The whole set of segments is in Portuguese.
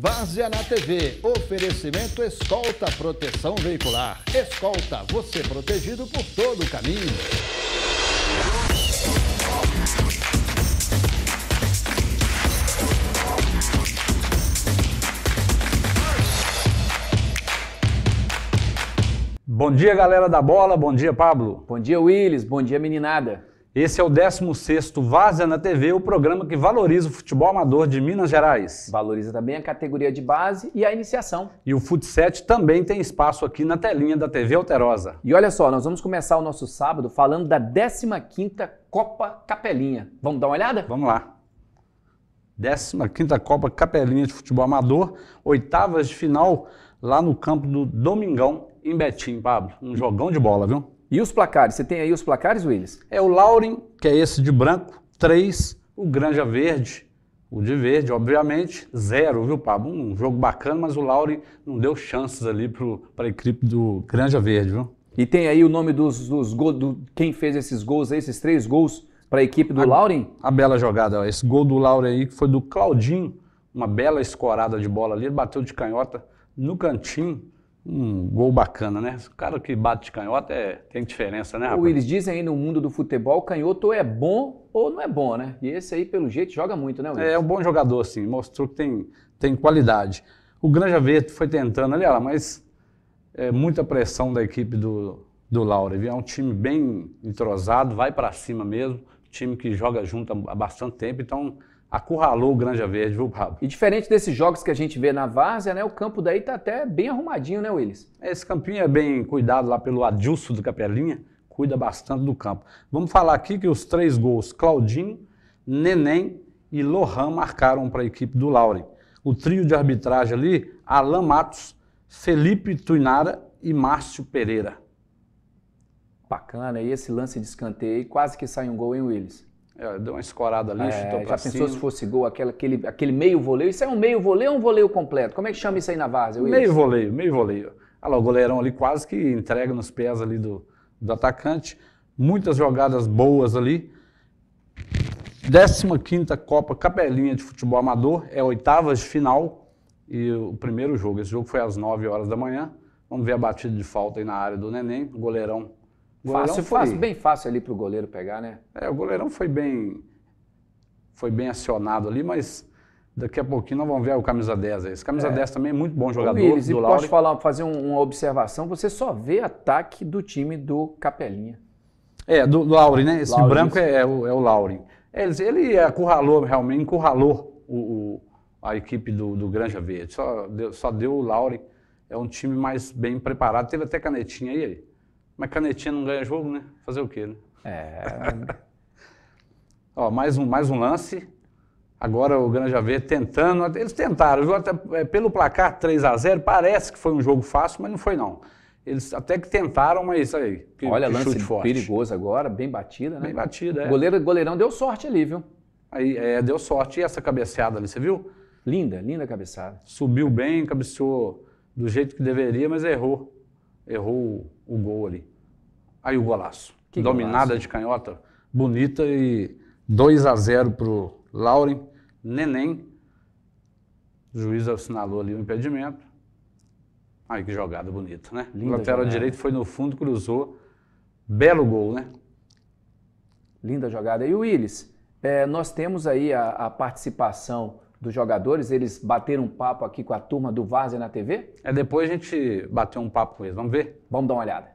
Várzea na TV, oferecimento Escolta Proteção Veicular. Escolta, você protegido por todo o caminho. Bom dia, galera da bola. Bom dia, Pablo. Bom dia, Willis. Bom dia, meninada. Esse é o 16º Várzea na TV, o programa que valoriza o futebol amador de Minas Gerais. Valoriza também a categoria de base e a iniciação. E o Futset também tem espaço aqui na telinha da TV Alterosa. E olha só, nós vamos começar o nosso sábado falando da 15ª Copa Capelinha. Vamos dar uma olhada? Vamos lá. 15ª Copa Capelinha de Futebol Amador, oitavas de final lá no campo do Domingão, em Betim, Pablo. Um jogão de bola, viu? E os placares? Você tem aí os placares, Willis? É o Lauren, que é esse de branco, 3, o Granja Verde, o de verde, obviamente, zero, viu, Pablo? Um jogo bacana, mas o Lauri não deu chances ali para a equipe do Granja Verde, viu? E tem aí o nome dos, dos gols, do, quem fez esses gols aí, esses três gols para a equipe do Lauren? A bela jogada, ó. esse gol do Lauren aí que foi do Claudinho, uma bela escorada de bola ali, ele bateu de canhota no cantinho, um gol bacana, né? O cara que bate de canhota é, tem diferença, né, rapaz? Ou eles dizem aí no mundo do futebol, canhoto é bom ou não é bom, né? E esse aí, pelo jeito, joga muito, né, Willis? É, é um bom jogador, assim, mostrou que tem, tem qualidade. O Granja Verde foi tentando ali, ah, mas é muita pressão da equipe do, do Laura. É um time bem entrosado, vai para cima mesmo, time que joga junto há bastante tempo, então acurralou o Granja Verde, viu, Pablo? E diferente desses jogos que a gente vê na várzea, né? O campo daí tá até bem arrumadinho, né, Willis? Esse campinho é bem cuidado lá pelo Adilson do Capelinha, cuida bastante do campo. Vamos falar aqui que os três gols, Claudinho, Neném e Lohan marcaram para a equipe do Lauren. O trio de arbitragem ali, Alain Matos, Felipe Tuinara e Márcio Pereira. Bacana, e esse lance de escanteio quase que sai um gol, hein, Willis? É, deu uma escorada ali, é, chutou pra já pensou se fosse gol, aquele, aquele, aquele meio voleio? Isso é um meio voleio ou um voleio completo? Como é que chama isso aí na várzea? Meio voleio, meio voleio. Olha lá, o goleirão ali quase que entrega nos pés ali do, do atacante. Muitas jogadas boas ali. 15ª Copa Capelinha de Futebol Amador, é oitavas de final e o primeiro jogo. Esse jogo foi às 9 horas da manhã. Vamos ver a batida de falta aí na área do Neném. O goleirão fácil, foi... fácil, bem fácil ali para o goleiro pegar, né? É, o goleirão foi bem, foi bem acionado ali, mas daqui a pouquinho nós vamos ver o camisa 10 aí. Esse camisa é. 10 também é muito bom jogador. Willis, do e posso falar, fazer uma observação? Você só vê ataque do time do Capelinha. É, do, do Lauri, né? Esse Lauri, branco é, é, o, é o Lauri. Ele, ele acurralou realmente, encurralou o, o a equipe do, do Granja Verde. Só deu, só deu o Lauri. É um time mais bem preparado. Teve até canetinha aí. Mas canetinha não ganha jogo, né? Fazer o quê, né? É. Ó, mais um, mais um lance. Agora o Granja Verde tentando. Eles tentaram, viu? Até, é, pelo placar 3 a 0 parece que foi um jogo fácil, mas não foi, não. Eles até que tentaram, mas isso aí. Que, Olha, que lance perigoso agora, bem batida, né? Bem batida, é. O goleiro, goleirão deu sorte ali, viu? Aí, é, deu sorte. E essa cabeceada ali, você viu? Linda, linda cabeçada. Subiu bem, cabeceou do jeito que deveria, mas errou. Errou o gol ali. Aí o golaço. Que Dominada golaço. de canhota, bonita e 2 a 0 pro Lauren. Neném. O juiz assinalou ali o impedimento. Aí que jogada bonita, né? Linda o lateral direito foi no fundo, cruzou. Belo gol, né? Linda jogada. E o Willis, é, nós temos aí a, a participação dos jogadores, eles bateram um papo aqui com a turma do Vaze na TV? É, depois a gente bateu um papo com eles, vamos ver? Vamos dar uma olhada.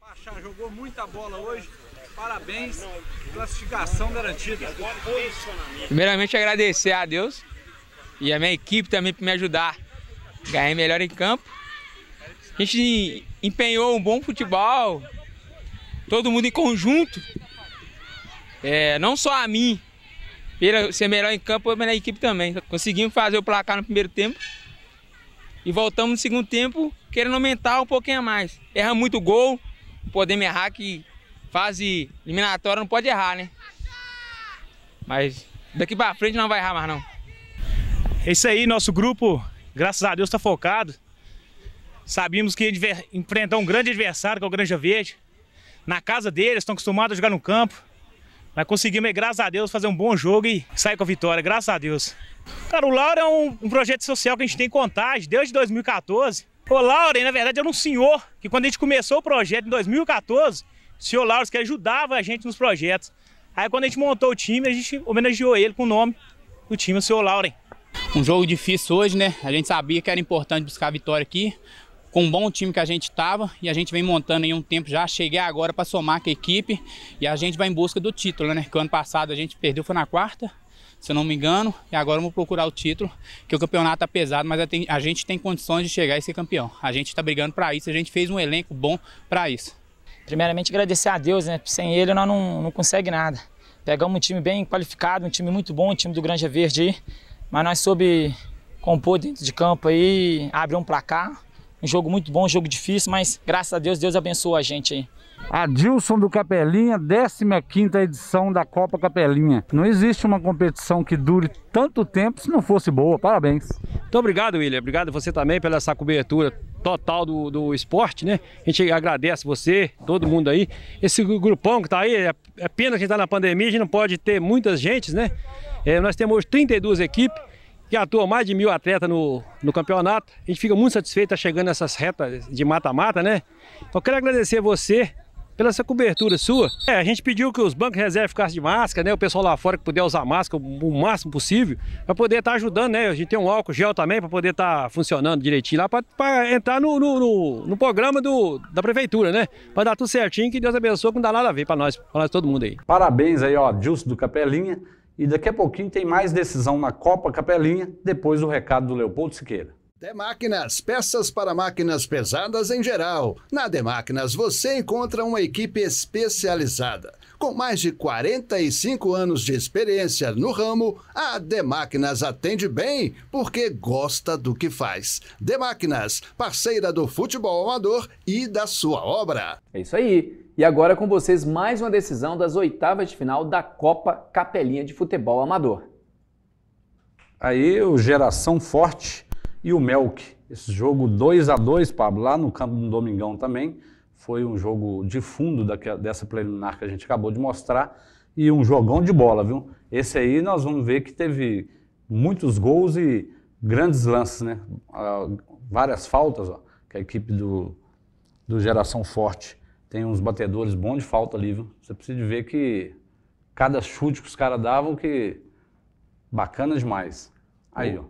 Pachá jogou muita bola hoje, parabéns, classificação garantida. Primeiramente agradecer a Deus e a minha equipe também por me ajudar. Ganhei melhor em campo. A gente empenhou um bom futebol, todo mundo em conjunto. É, não só a mim, pela ser melhor em campo, a é melhor equipe também. Conseguimos fazer o placar no primeiro tempo e voltamos no segundo tempo querendo aumentar um pouquinho a mais. Erra muito gol, podemos errar que fase eliminatória não pode errar, né? Mas daqui para frente não vai errar mais não. É isso aí, nosso grupo, graças a Deus, está focado. Sabíamos que ia enfrentar um grande adversário, que é o Granja Verde. Na casa deles, estão acostumados a jogar no campo. Mas conseguimos, graças a Deus, fazer um bom jogo e sair com a vitória, graças a Deus. Cara, o Lauro é um, um projeto social que a gente tem em contagem desde 2014. O Lauro, na verdade, era um senhor que quando a gente começou o projeto em 2014, o senhor Lauro que ajudava a gente nos projetos. Aí quando a gente montou o time, a gente homenageou ele com o nome do time, o senhor Lauren. Um jogo difícil hoje, né? A gente sabia que era importante buscar a vitória aqui com um bom time que a gente estava e a gente vem montando em um tempo já. Cheguei agora para somar com a equipe e a gente vai em busca do título, né? Que o ano passado a gente perdeu, foi na quarta, se eu não me engano, e agora vamos procurar o título, que o campeonato tá pesado, mas a gente tem condições de chegar e ser campeão. A gente está brigando para isso, a gente fez um elenco bom para isso. Primeiramente agradecer a Deus, né? Sem ele nós não, não consegue nada. Pegamos um time bem qualificado, um time muito bom, um time do Granja Verde aí, mas nós soube compor dentro de campo aí, abrir um placar, um jogo muito bom, um jogo difícil, mas graças a Deus, Deus abençoa a gente aí. Adilson do Capelinha, 15 edição da Copa Capelinha. Não existe uma competição que dure tanto tempo se não fosse boa. Parabéns. Muito obrigado, William. Obrigado você também pela essa cobertura total do, do esporte, né? A gente agradece você, todo mundo aí. Esse grupão que tá aí, é, é pena que a gente tá na pandemia, a gente não pode ter muitas gentes, né? É, nós temos hoje 32 equipes que atuam mais de mil atletas no, no campeonato. A gente fica muito satisfeito tá chegando nessas retas de mata-mata, né? Eu quero agradecer você pela essa cobertura sua. É, a gente pediu que os bancos de reserva ficassem de máscara, né? O pessoal lá fora que puder usar máscara o máximo possível, para poder estar tá ajudando, né? A gente tem um álcool gel também para poder estar tá funcionando direitinho lá, para entrar no, no, no, no, programa do, da prefeitura, né? Para dar tudo certinho, que Deus abençoe, que não dá nada a ver para nós, para nós todo mundo aí. Parabéns aí, ó, Dilson do Capelinha. E daqui a pouquinho tem mais decisão na Copa Capelinha, depois o recado do Leopoldo Siqueira. De Máquinas, peças para máquinas pesadas em geral. Na De Máquinas você encontra uma equipe especializada. Com mais de 45 anos de experiência no ramo, a De Máquinas atende bem porque gosta do que faz. De Máquinas, parceira do futebol amador e da sua obra. É isso aí. E agora é com vocês mais uma decisão das oitavas de final da Copa Capelinha de Futebol Amador. Aí o Geração Forte e o Melk. Esse jogo 2 a 2 Pablo, lá no campo do Domingão também. Foi um jogo de fundo dessa preliminar que a gente acabou de mostrar. E um jogão de bola, viu? Esse aí nós vamos ver que teve muitos gols e grandes lances, né? Ah, várias faltas ó, que a equipe do, do Geração Forte tem uns batedores bons de falta ali, viu? Você precisa ver que cada chute que os caras davam, que bacana demais. Aí, ó.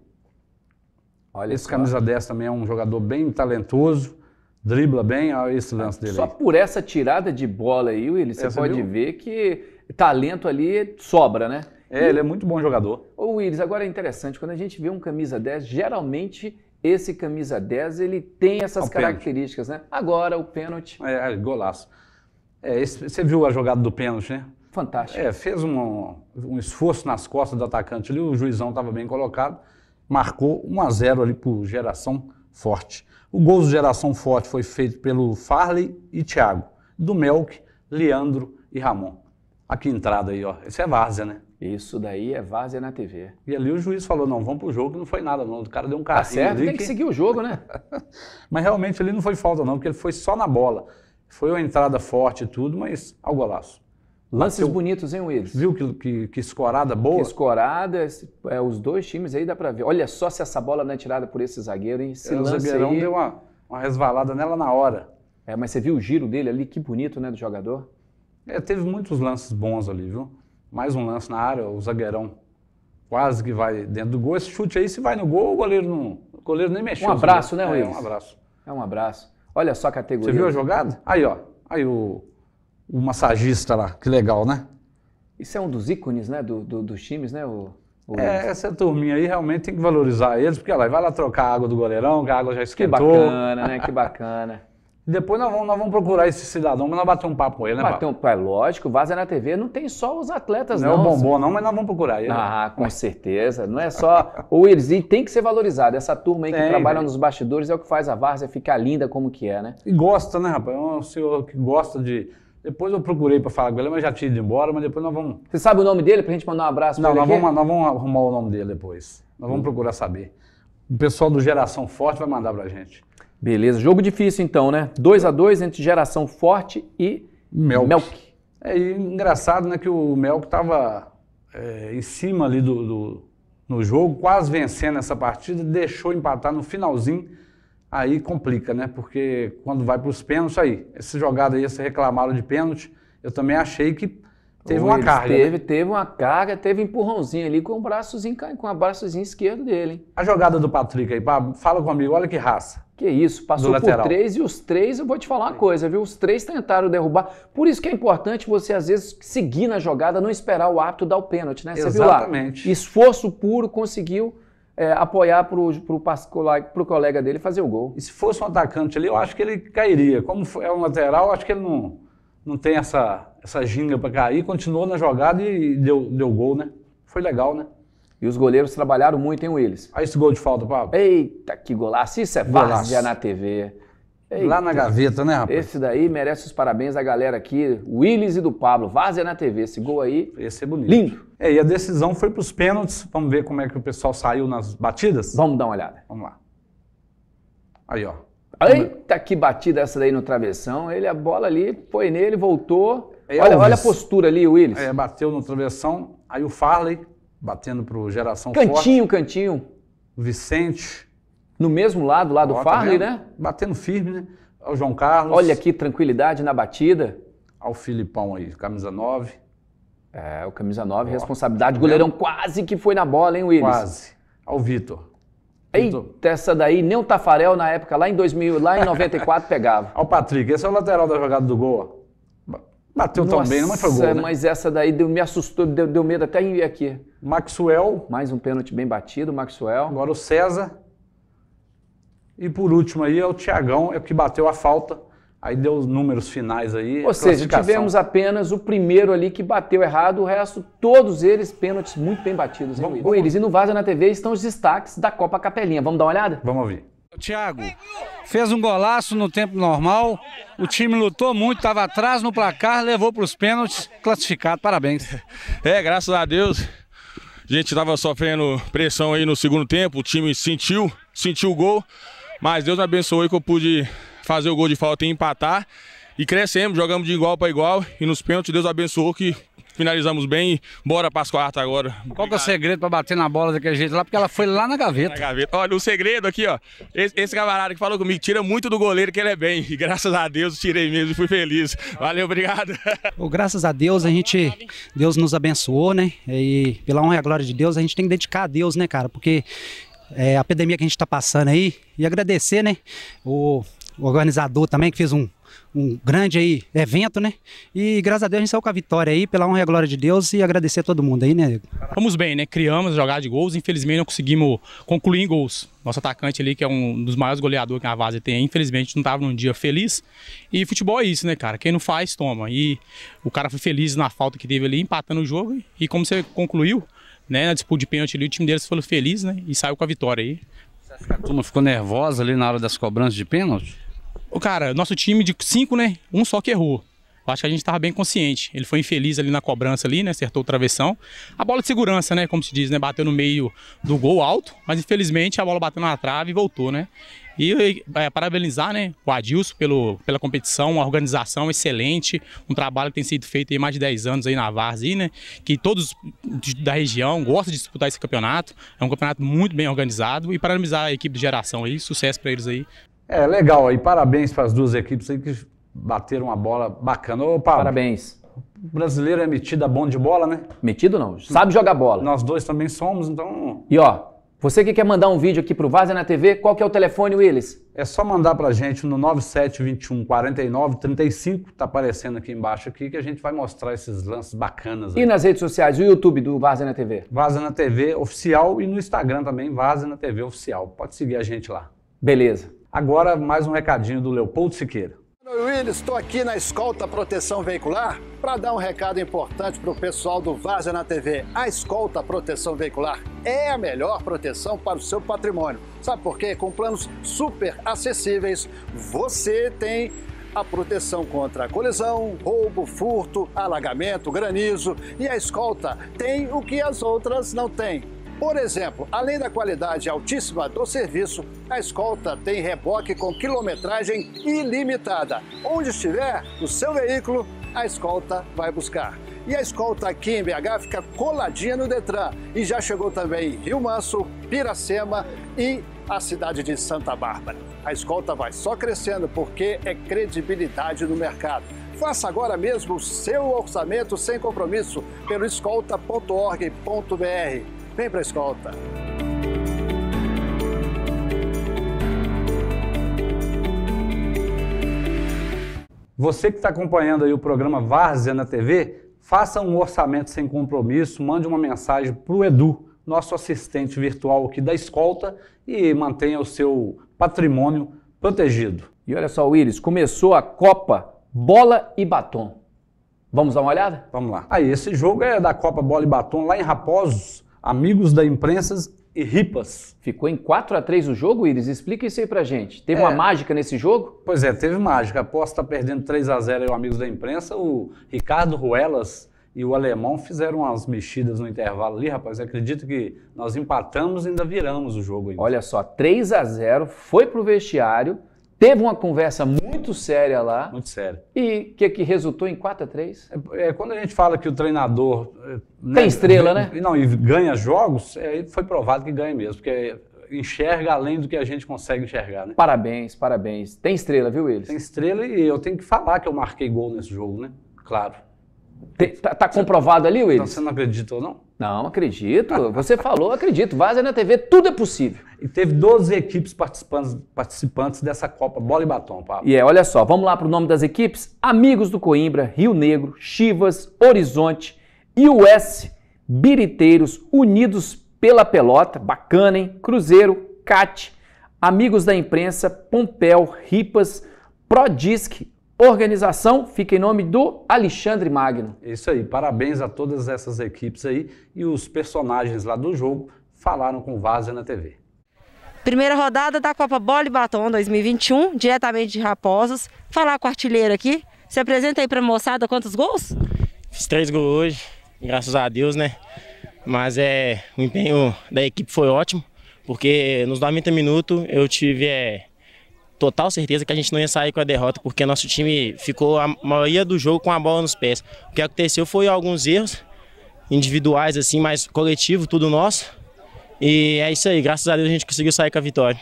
Olha esse camisa 10 também é um jogador bem talentoso, dribla bem, olha esse ah, lance dele. Só aí. por essa tirada de bola aí, Willis você pode viu? ver que talento ali sobra, né? É, e... ele é muito bom jogador. Ô, Willis, agora é interessante, quando a gente vê um camisa 10, geralmente esse camisa 10, ele tem essas é características, pênalti. né? Agora, o pênalti... É, é golaço. É, esse, você viu a jogada do pênalti, né? Fantástico. É, fez um, um esforço nas costas do atacante ali, o juizão estava bem colocado, marcou 1 a 0 ali por geração forte. O gol do geração forte foi feito pelo Farley e Thiago, do Melk, Leandro e Ramon. Aqui entrada aí, ó. Esse é várzea, né? Isso daí é vaza na TV. E ali o juiz falou: não, vamos pro jogo, não foi nada, não. O cara deu um tá carrinho. Tá certo, tem que... que seguir o jogo, né? mas realmente ali não foi falta, não, porque ele foi só na bola. Foi uma entrada forte e tudo, mas ao golaço. Lances Bateu... bonitos, hein, Willis? Viu que, que, que, escorada boa? Que escorada, é, os dois times aí dá pra ver. Olha só se essa bola não é tirada por esse zagueiro, hein? Esse é, o zagueirão aí... deu uma, uma resvalada nela na hora. É, mas você viu o giro dele ali, que bonito, né, do jogador? É, teve muitos lances bons ali, viu? mais um lance na área, o zagueirão quase que vai dentro do gol. Esse chute aí, se vai no gol, o goleiro, não, o goleiro nem mexeu. Um abraço, né, é, Ruiz? É, um abraço. É um abraço. Olha só a categoria. Você viu a jogada? Aí, ó. Aí o, o massagista lá. Que legal, né? Isso é um dos ícones, né, do, do dos times, né, o... É, essa turminha aí realmente tem que valorizar eles, porque ela vai lá trocar a água do goleirão, que a água já esquentou. Que bacana, né? Que bacana. Depois nós vamos, nós vamos procurar esse cidadão, mas nós bater um papo com ele, né, Bater um papo, é lógico. Vaza na TV não tem só os atletas, não. Não é o bombom, não, mas nós vamos procurar ele. Ah, com certeza. Não é só. o e tem que ser valorizado. Essa turma aí que trabalha nos bastidores é o que faz a várzea ficar linda como que é, né? E gosta, né, rapaz? É um senhor que gosta de. Depois eu procurei para falar com ele, mas já tinha ido embora, mas depois nós vamos. Você sabe o nome dele pra gente mandar um abraço pra ele? Não, nós, nós vamos arrumar o nome dele depois. Nós vamos hum. procurar saber. O pessoal do Geração Forte vai mandar pra gente. Beleza, jogo difícil então, né? 2 a 2 entre Geração Forte e Melk. Melk. É e engraçado, né, que o Melk estava é, em cima ali do, do, no jogo, quase vencendo essa partida, deixou empatar no finalzinho, aí complica, né? Porque quando vai para os pênaltis, aí, essa jogada aí, se reclamaram de pênalti, eu também achei que Teve uma carga. Né? Teve, né? teve uma carga, teve empurrãozinho ali com o braçozinho, com o braçozinho esquerdo dele. Hein? A jogada do Patrick aí, fala comigo, olha que raça. Que isso, passou do por lateral. três e os três, eu vou te falar uma coisa, viu? Os três tentaram derrubar. Por isso que é importante você, às vezes, seguir na jogada, não esperar o árbitro dar o pênalti, né? Você Exatamente. Viu lá? Esforço puro conseguiu é, apoiar pro pro colega dele fazer o gol. E se fosse um atacante ali, eu acho que ele cairia. Como é um lateral, eu acho que ele não não tem essa, essa ginga para cair, continuou na jogada e deu, deu gol, né? Foi legal, né? E os goleiros trabalharam muito, hein, Willis? Aí esse gol de falta, Pablo. Eita, que golaço. Isso é várzea na TV. Eita. Lá na gaveta, né, rapaz? Esse daí merece os parabéns da galera aqui, Willis e do Pablo. Várzea na TV. Esse gol aí. Esse é bonito. Lindo. É, e a decisão foi para os pênaltis. Vamos ver como é que o pessoal saiu nas batidas? Vamos dar uma olhada. Vamos lá. Aí, ó. Eita, que batida essa daí no travessão. Ele, a bola ali, foi nele, voltou. É olha, olha a postura ali, Willis. É, bateu no travessão. Aí o Farley, batendo pro Geração Cantinho, forte. cantinho. O Vicente. No mesmo lado, lá do tá Farley, mesmo. né? Batendo firme, né? O João Carlos. Olha que tranquilidade na batida. Ao Filipão aí, camisa 9. É, o camisa 9, Ó, responsabilidade. Tá Goleirão quase que foi na bola, hein, Willis? Quase. Ao Vitor. Eita, essa daí nem o Tafarel na época, lá em 2000, lá em 94 pegava. Olha o Patrick, esse é o lateral da jogada do gol. Bateu também, mas foi gol, né? mas essa daí deu, me assustou, deu, deu medo até em ir aqui. Maxwell. Mais um pênalti bem batido, Maxwell. Agora o César. E por último aí é o Tiagão, é que bateu a falta. Aí deu os números finais aí. Ou seja, tivemos apenas o primeiro ali que bateu errado, o resto, todos eles pênaltis muito bem batidos, hein, Willis? e no Vaza na TV estão os destaques da Copa Capelinha. Vamos dar uma olhada? Vamos ouvir. Thiago fez um golaço no tempo normal, o time lutou muito, estava atrás no placar, levou para os pênaltis, classificado, parabéns. É, graças a Deus. A gente estava sofrendo pressão aí no segundo tempo, o time sentiu, sentiu o gol, mas Deus me abençoou aí que eu pude fazer o gol de falta e empatar. E crescemos, jogamos de igual para igual e nos pênaltis Deus abençoou que finalizamos bem e bora para as quartas agora. Obrigado. Qual que é o segredo para bater na bola daquele jeito lá? Porque ela foi lá na gaveta. Na gaveta. Olha, o segredo aqui, ó. Esse, esse camarada que falou comigo, tira muito do goleiro que ele é bem. E graças a Deus tirei mesmo e fui feliz. Valeu, obrigado. Bom, graças a Deus a gente, Deus nos abençoou, né? E pela honra e glória de Deus, a gente tem que dedicar a Deus, né, cara? Porque é, a pandemia que a gente está passando aí e agradecer, né? O organizador também, que fez um, um grande aí evento, né? E graças a Deus a gente saiu com a vitória aí, pela honra e glória de Deus e agradecer a todo mundo aí, né? Vamos bem, né? Criamos jogada de gols, infelizmente não conseguimos concluir em gols. Nosso atacante ali, que é um dos maiores goleadores que a Vaza tem, infelizmente não estava num dia feliz. E futebol é isso, né, cara? Quem não faz, toma. E o cara foi feliz na falta que teve ali, empatando o jogo. E como você concluiu, né, na disputa de pênalti ali, o time deles foi feliz, né? E saiu com a vitória aí. A turma ficou nervosa ali na hora das cobranças de pênalti? O cara, nosso time de cinco, né? Um só que errou. Eu acho que a gente estava bem consciente. Ele foi infeliz ali na cobrança ali, né? Acertou o travessão. A bola de segurança, né? Como se diz, né? Bateu no meio do gol alto, mas infelizmente a bola bateu na trave e voltou, né? E é, parabenizar, né, o Adilson pelo, pela competição, uma organização excelente, um trabalho que tem sido feito aí mais de 10 anos aí na Varzi, né, que todos da região gostam de disputar esse campeonato. É um campeonato muito bem organizado e parabenizar a equipe de geração aí, sucesso para eles aí. É, legal. E parabéns para as duas equipes aí que bateram uma bola bacana. Ô, parabéns. O brasileiro é metido a bom de bola, né? Metido não, sabe jogar bola. Nós dois também somos, então. E ó, você que quer mandar um vídeo aqui pro Vaza na TV, qual que é o telefone, Willis? É só mandar pra gente no 9721 49 35, tá aparecendo aqui embaixo aqui, que a gente vai mostrar esses lances bacanas. Aí. E nas redes sociais, o YouTube do Vaza na TV? Vaza na TV Oficial e no Instagram também, Vaza na TV Oficial. Pode seguir a gente lá. Beleza. Agora, mais um recadinho do Leopoldo Siqueira. Will, estou aqui na Escolta Proteção Veicular para dar um recado importante para o pessoal do Vaza na TV. A Escolta Proteção Veicular é a melhor proteção para o seu patrimônio. Sabe por quê? Com planos super acessíveis, você tem a proteção contra colisão, roubo, furto, alagamento, granizo e a escolta tem o que as outras não têm por exemplo, além da qualidade altíssima do serviço, a escolta tem reboque com quilometragem ilimitada. Onde estiver o seu veículo, a escolta vai buscar. E a escolta aqui em BH fica coladinha no Detran e já chegou também Rio Manso, Piracema e a cidade de Santa Bárbara. A escolta vai só crescendo porque é credibilidade no mercado. Faça agora mesmo o seu orçamento sem compromisso pelo escolta.org.br. Vem a escolta! Você que está acompanhando aí o programa Várzea na TV, faça um orçamento sem compromisso, mande uma mensagem para o Edu, nosso assistente virtual aqui da escolta, e mantenha o seu patrimônio protegido. E olha só, Willis, começou a Copa Bola e Batom. Vamos dar uma olhada? Vamos lá. Aí, esse jogo é da Copa Bola e Batom, lá em Raposos, amigos da imprensa e ripas. Ficou em 4 a 3 o jogo, Iris? Explica isso aí pra gente. Teve é. uma mágica nesse jogo? Pois é, teve mágica. Após estar tá perdendo 3 a 0 o Amigos da Imprensa, o Ricardo Ruelas e o Alemão fizeram umas mexidas no intervalo ali, rapaz. Eu acredito que nós empatamos e ainda viramos o jogo. Ainda. Olha só, 3 a 0 foi pro vestiário Teve uma conversa muito séria lá. Muito séria. E que, que resultou em 4 a 3 é, é, Quando a gente fala que o treinador. É, né, Tem estrela, né? Não, e ganha jogos, é, foi provado que ganha mesmo, porque enxerga além do que a gente consegue enxergar, né? Parabéns, parabéns. Tem estrela, viu, eles? Tem estrela e eu tenho que falar que eu marquei gol nesse jogo, né? Claro. Tá, tá comprovado ali, Willis? Então você não acredita ou não? Não, acredito. Você falou, acredito. Vaza na TV, tudo é possível. E teve 12 equipes participantes, participantes dessa Copa Bola e Batom, Pablo. E é, olha só, vamos lá para o nome das equipes? Amigos do Coimbra, Rio Negro, Chivas, Horizonte, US, Biriteiros, Unidos pela Pelota, bacana, hein? Cruzeiro, CAT, Amigos da Imprensa, Pompel, Ripas, Prodisc, Organização fica em nome do Alexandre Magno. Isso aí, parabéns a todas essas equipes aí e os personagens lá do jogo falaram com o Vaza na TV. Primeira rodada da Copa Bola e Batom 2021, diretamente de Raposas. Falar com o artilheiro aqui. Se apresenta aí pra moçada quantos gols? Fiz três gols hoje, graças a Deus, né? Mas é, o empenho da equipe foi ótimo, porque nos 90 minutos eu tive é, total certeza que a gente não ia sair com a derrota, porque nosso time ficou a maioria do jogo com a bola nos pés. O que aconteceu foi alguns erros individuais, assim, mas coletivo, tudo nosso. E é isso aí, graças a Deus a gente conseguiu sair com a vitória.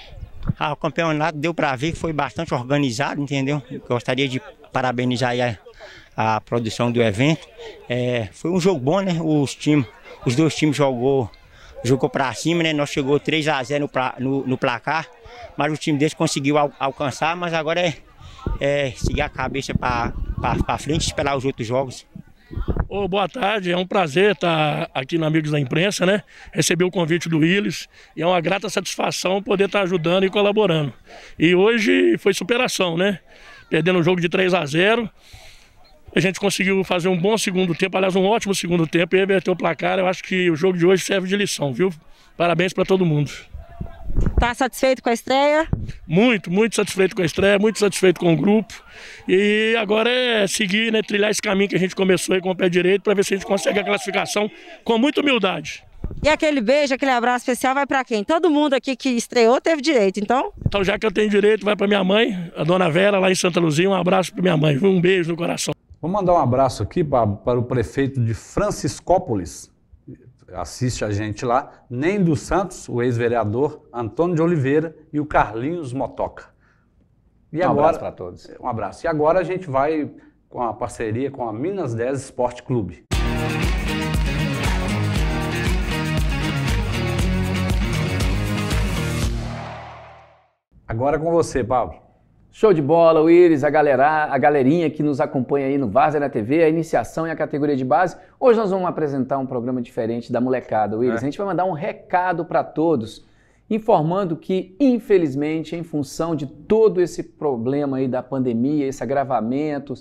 Ah, o campeonato deu para ver que foi bastante organizado, entendeu? Gostaria de parabenizar a, a produção do evento. É, foi um jogo bom, né? Os, time, os dois times jogou, jogou para cima, né? Nós chegou 3 a 0 no, no, no placar mas o time deles conseguiu al alcançar, mas agora é, é seguir a cabeça para frente, esperar os outros jogos. Oh, boa tarde, é um prazer estar aqui no Amigos da Imprensa, né? Receber o convite do Willis e é uma grata satisfação poder estar ajudando e colaborando. E hoje foi superação, né? Perdendo o jogo de 3 a 0 a gente conseguiu fazer um bom segundo tempo, aliás, um ótimo segundo tempo e reverter o placar. Eu acho que o jogo de hoje serve de lição, viu? Parabéns para todo mundo. Tá satisfeito com a estreia? Muito, muito satisfeito com a estreia, muito satisfeito com o grupo. E agora é seguir, né, trilhar esse caminho que a gente começou aí com o pé direito para ver se a gente consegue a classificação com muita humildade. E aquele beijo, aquele abraço especial vai para quem? Todo mundo aqui que estreou teve direito, então? Então, já que eu tenho direito, vai para minha mãe, a dona Vera, lá em Santa Luzia. Um abraço para minha mãe, um beijo no coração. Vou mandar um abraço aqui para, para o prefeito de Franciscópolis, assiste a gente lá, nem dos Santos, o ex-vereador Antônio de Oliveira e o Carlinhos Motoca. E um agora, abraço para todos. É, um abraço. E agora a gente vai com a parceria com a Minas 10 Esporte Clube. Agora é com você, Pablo. Show de bola, Willis, a, galera, a galerinha que nos acompanha aí no Várzea na TV, a iniciação e a categoria de base. Hoje nós vamos apresentar um programa diferente da molecada, Willis. É. A gente vai mandar um recado para todos, informando que, infelizmente, em função de todo esse problema aí da pandemia, esses agravamento,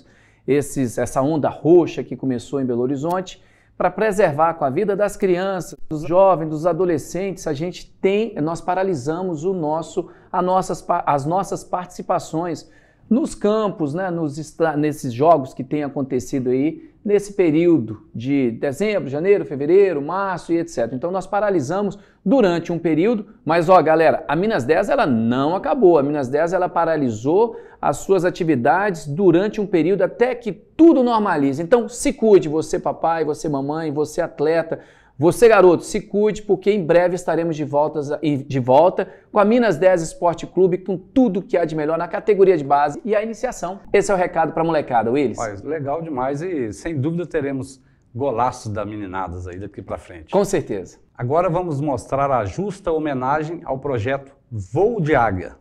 esses, essa onda roxa que começou em Belo Horizonte, para preservar com a vida das crianças, dos jovens, dos adolescentes, a gente tem, nós paralisamos o nosso as nossas, as nossas participações nos campos, né, nos, nesses jogos que têm acontecido aí nesse período de dezembro, janeiro, fevereiro, março e etc. Então nós paralisamos durante um período, mas ó, galera, a Minas 10 ela não acabou. A Minas 10 ela paralisou as suas atividades durante um período até que tudo normalize. Então se cuide, você papai, você mamãe, você atleta, você, garoto, se cuide, porque em breve estaremos de, voltas, de volta com a Minas 10 Esporte Clube, com tudo que há de melhor na categoria de base e a iniciação. Esse é o recado para a molecada, Willis. Pai, legal demais e sem dúvida teremos golaços da meninadas aí daqui para frente. Com certeza. Agora vamos mostrar a justa homenagem ao projeto Voo de Águia.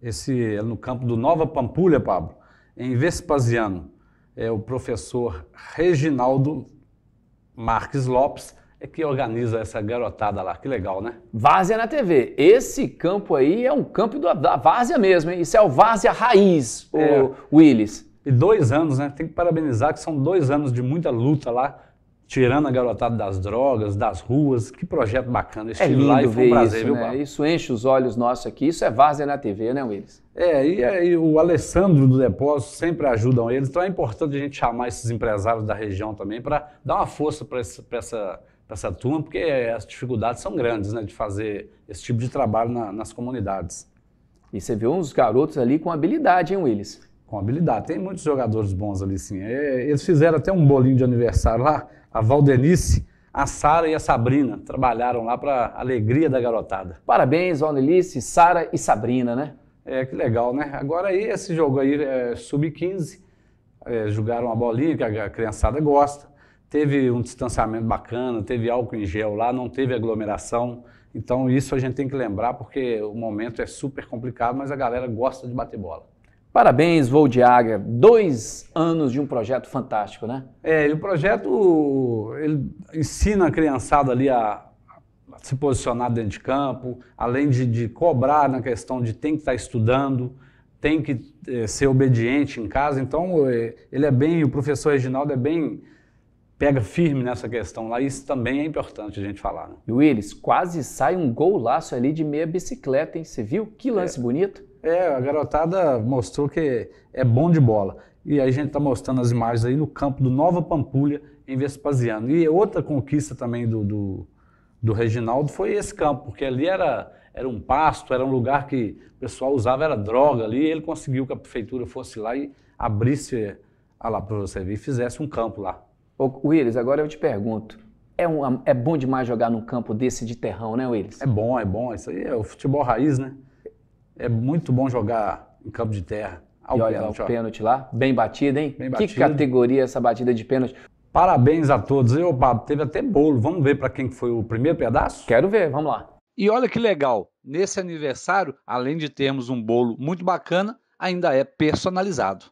Esse é no campo do Nova Pampulha, Pablo, em Vespasiano. É o professor Reginaldo Marques Lopes é que organiza essa garotada lá. Que legal, né? Várzea na TV. Esse campo aí é um campo do, da Várzea mesmo, hein? Isso é o Várzea Raiz, o é. Willis. E dois anos, né? Tem que parabenizar que são dois anos de muita luta lá, tirando a garotada das drogas, das ruas. Que projeto bacana. esse é lindo lá e foi um prazer, isso, viu, né? Isso enche os olhos nossos aqui. Isso é Várzea na TV, né, Willis? É, e, o Alessandro do Depósito sempre ajudam eles. Então é importante a gente chamar esses empresários da região também para dar uma força para essa para essa turma, porque as dificuldades são grandes né, de fazer esse tipo de trabalho na, nas comunidades. E você viu uns garotos ali com habilidade, hein, Willis? Com habilidade. Tem muitos jogadores bons ali, sim. É, eles fizeram até um bolinho de aniversário lá. A Valdenice, a Sara e a Sabrina trabalharam lá para alegria da garotada. Parabéns, Valdenice, Sara e Sabrina, né? É, que legal, né? Agora aí, esse jogo aí, é, sub-15, é, jogaram a bolinha que a criançada gosta teve um distanciamento bacana, teve álcool em gel lá, não teve aglomeração. Então, isso a gente tem que lembrar, porque o momento é super complicado, mas a galera gosta de bater bola. Parabéns, Voo de Águia. Dois anos de um projeto fantástico, né? É, o projeto ele ensina a criançada ali a, a se posicionar dentro de campo, além de, de, cobrar na questão de tem que estar tá estudando, tem que é, ser obediente em casa. Então, eh, ele é bem, o professor Reginaldo é bem pega firme nessa questão lá, isso também é importante a gente falar. Né? Willis, quase sai um golaço ali de meia bicicleta, hein? Você viu? Que lance é. bonito. É, a garotada mostrou que é bom de bola. E aí a gente está mostrando as imagens aí no campo do Nova Pampulha, em Vespasiano. E outra conquista também do, do, do Reginaldo foi esse campo, porque ali era, era um pasto, era um lugar que o pessoal usava, era droga ali, e ele conseguiu que a prefeitura fosse lá e abrisse Ah lá para você ver e fizesse um campo lá. Ô, Willis, agora eu te pergunto. É, um, é bom demais jogar num campo desse de terrão, né, Willis? É bom, é bom. Isso aí é o futebol raiz, né? É muito bom jogar em campo de terra. Ao e olha pênalti, lá, o pênalti lá, bem batido, hein? Bem batido. Que categoria essa batida de pênalti? Parabéns a todos. Eu, Pablo, teve até bolo. Vamos ver para quem foi o primeiro pedaço? Quero ver, vamos lá. E olha que legal, nesse aniversário, além de termos um bolo muito bacana, ainda é personalizado.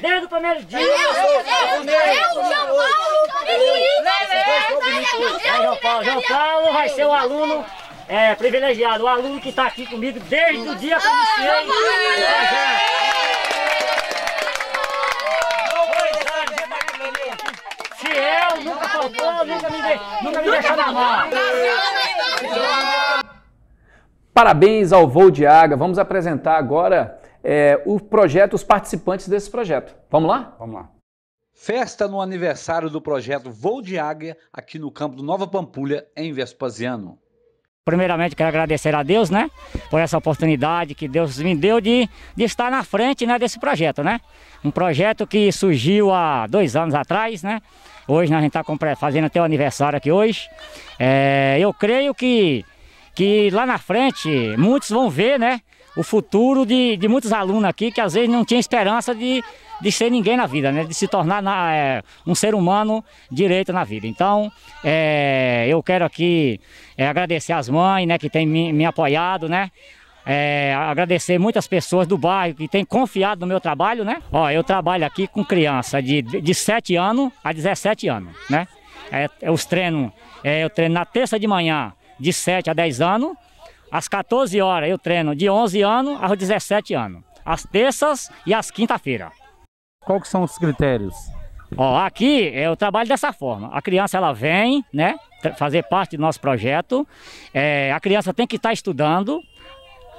Desde o primeiro dia. Eu, Eu, eu, eu, João Paulo, João Paulo vai ser o aluno é, privilegiado, o aluno que está aqui comigo desde o dia que eu iniciei Fiel, nunca faltou, nunca me, nunca me deixou na mão. Parabéns ao Voo de Águia. Vamos apresentar agora é, o projeto, os participantes desse projeto. Vamos lá? Vamos lá. Festa no aniversário do projeto Voo de Águia, aqui no campo do Nova Pampulha, em Vespasiano. Primeiramente, quero agradecer a Deus, né, por essa oportunidade que Deus me deu de, de estar na frente, né, desse projeto, né? Um projeto que surgiu há dois anos atrás, né? Hoje né, a gente está fazendo até o aniversário aqui hoje. É, eu creio que, que lá na frente muitos vão ver, né, o futuro de, de muitos alunos aqui que às vezes não tinha esperança de, de ser ninguém na vida, né? de se tornar na, é, um ser humano direito na vida. Então, é, eu quero aqui é, agradecer às mães né, que têm me, me apoiado, né? É, agradecer muitas pessoas do bairro que têm confiado no meu trabalho, né? Ó, eu trabalho aqui com criança de, de 7 anos a 17 anos, né? É, os treinos, é, eu treino na terça de manhã de 7 a 10 anos às 14 horas eu treino de 11 anos aos 17 anos. Às terças e às quinta-feira. Qual que são os critérios? Ó, aqui é, eu trabalho dessa forma. A criança ela vem, né, fazer parte do nosso projeto. É, a criança tem que estar tá estudando.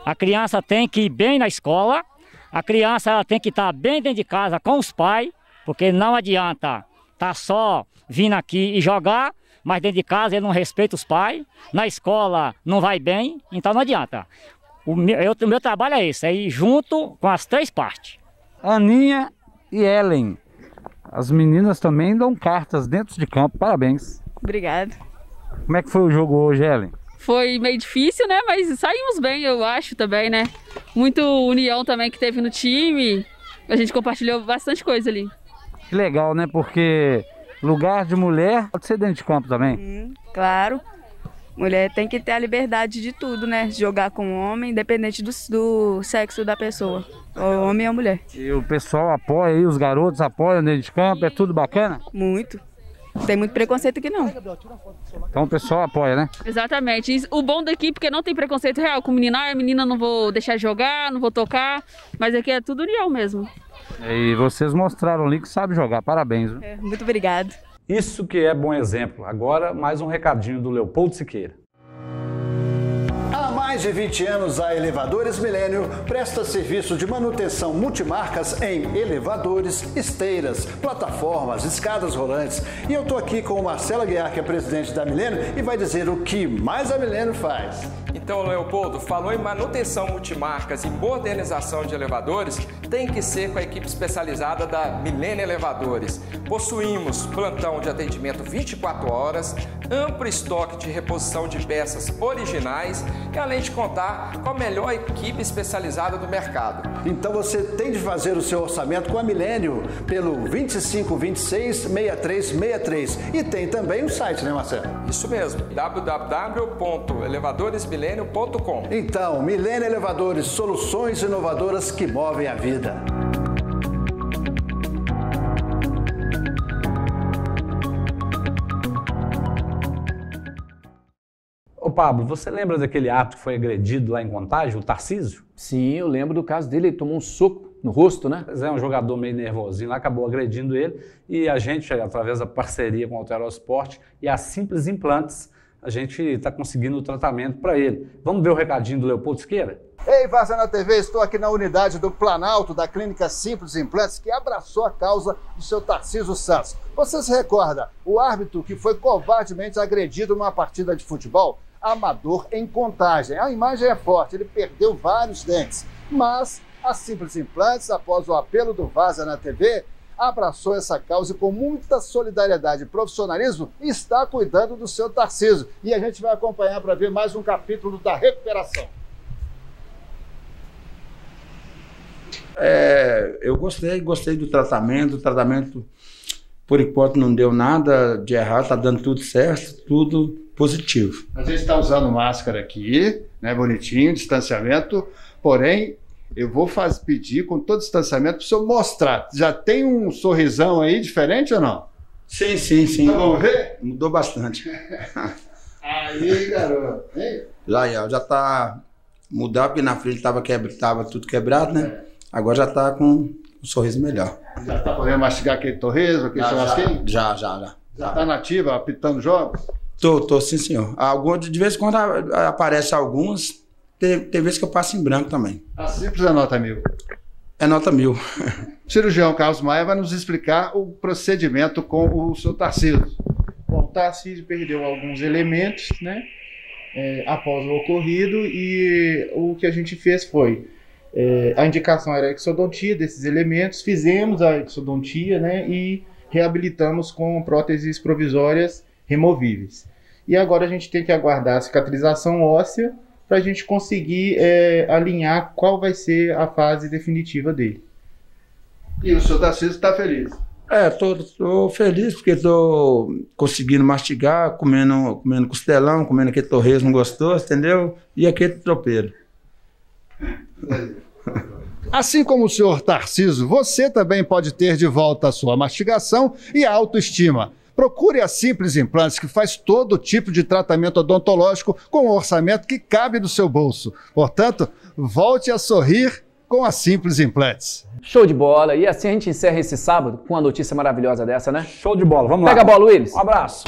A criança tem que ir bem na escola. A criança ela tem que estar tá bem dentro de casa com os pais, porque não adianta estar tá só vindo aqui e jogar mas dentro de casa ele não respeita os pais, na escola não vai bem, então não adianta. O meu, eu, o meu trabalho é esse, é ir junto com as três partes. Aninha e Ellen, as meninas também dão cartas dentro de campo, parabéns. Obrigada. Como é que foi o jogo hoje, Ellen? Foi meio difícil, né? Mas saímos bem, eu acho também, né? Muito união também que teve no time. A gente compartilhou bastante coisa ali. Que legal, né? Porque Lugar de mulher pode ser dentro de campo também? Hum, claro. Mulher tem que ter a liberdade de tudo, né? Jogar com homem, independente do, do sexo da pessoa, ou homem ou mulher. E o pessoal apoia aí, os garotos apoiam dentro de campo, é tudo bacana? Muito. Não tem muito preconceito aqui, não. Então o pessoal apoia, né? Exatamente. o bom daqui, porque não tem preconceito real com menina. Ah, menina não vou deixar jogar, não vou tocar. Mas aqui é tudo união mesmo. E vocês mostraram ali que sabe jogar. Parabéns. É, muito obrigado. Isso que é bom exemplo. Agora, mais um recadinho do Leopoldo Siqueira mais de 20 anos, a Elevadores Milênio presta serviço de manutenção multimarcas em elevadores, esteiras, plataformas, escadas rolantes. E eu estou aqui com o Marcelo Aguiar, que é presidente da Milênio, e vai dizer o que mais a Milênio faz. Então, Leopoldo, falou em manutenção multimarcas e modernização de elevadores, tem que ser com a equipe especializada da Milênio Elevadores. Possuímos plantão de atendimento 24 horas, amplo estoque de reposição de peças originais e além de contar com a melhor equipe especializada do mercado. Então você tem de fazer o seu orçamento com a Milênio pelo 25266363 E tem também o um site, né, Marcelo? Isso mesmo, www.elevadoresmilênio.com. Então, Milênio Elevadores, soluções inovadoras que movem a vida. Pablo, você lembra daquele ato que foi agredido lá em Contagem, o Tarcísio? Sim, eu lembro do caso dele, ele tomou um soco no rosto, né? Pois é, um jogador meio nervosinho lá, acabou agredindo ele. E a gente, através da parceria com o Altero Esporte e a Simples Implantes, a gente está conseguindo o tratamento para ele. Vamos ver o recadinho do Leopoldo Esqueira? Ei, Vaza na TV, estou aqui na unidade do Planalto da Clínica Simples Implantes, que abraçou a causa do seu Tarcísio Santos. Você se recorda o árbitro que foi covardemente agredido numa partida de futebol? amador em contagem. A imagem é forte, ele perdeu vários dentes, mas a Simples Implantes, após o apelo do Vaza na TV, abraçou essa causa com muita solidariedade e profissionalismo e está cuidando do seu Tarciso. E a gente vai acompanhar para ver mais um capítulo da recuperação. É, eu gostei, gostei do tratamento. O tratamento, por enquanto, não deu nada de errado, está dando tudo certo, tudo positivo. A gente está usando máscara aqui, né, bonitinho, distanciamento, porém eu vou faz, pedir com todo distanciamento para o senhor mostrar. Já tem um sorrisão aí diferente ou não? Sim, sim, sim. Então, tá vamos ver? Mudou bastante. aí, garoto. Hein? Já, já tá mudar, porque na frente tava, tava tudo quebrado, né? É. Agora já tá com um sorriso melhor. Já tá podendo mastigar aquele torresmo, aquele já, Já, já, já. Já tá nativa, apitando jogos? Tô, tô, sim, senhor. Algum, de vez em quando aparecem aparece alguns. Tem, tem vezes que eu passo em branco também. Tá a simples é nota mil. É nota mil. Cirurgião Carlos Maia vai nos explicar o procedimento com o seu Tarcísio. Bom, o Tarcísio perdeu alguns elementos, né? É, após o ocorrido, e o que a gente fez foi. É, a indicação era a exodontia desses elementos, fizemos a exodontia, né? E reabilitamos com próteses provisórias removíveis. E agora a gente tem que aguardar a cicatrização óssea para a gente conseguir é, alinhar qual vai ser a fase definitiva dele. E o senhor Tarcísio está feliz? É, tô, feliz porque estou conseguindo mastigar, comendo, comendo costelão, comendo aquele torresmo gostoso, entendeu? E aquele tropeiro. Assim como o senhor Tarciso, você também pode ter de volta a sua mastigação e autoestima. Procure a Simples Implantes, que faz todo tipo de tratamento odontológico com um orçamento que cabe no seu bolso. Portanto, volte a sorrir com a Simples Implantes. Show de bola. E assim a gente encerra esse sábado com uma notícia maravilhosa dessa, né? Show de bola. Vamos Pega lá. Pega a bola, Willis. Um abraço.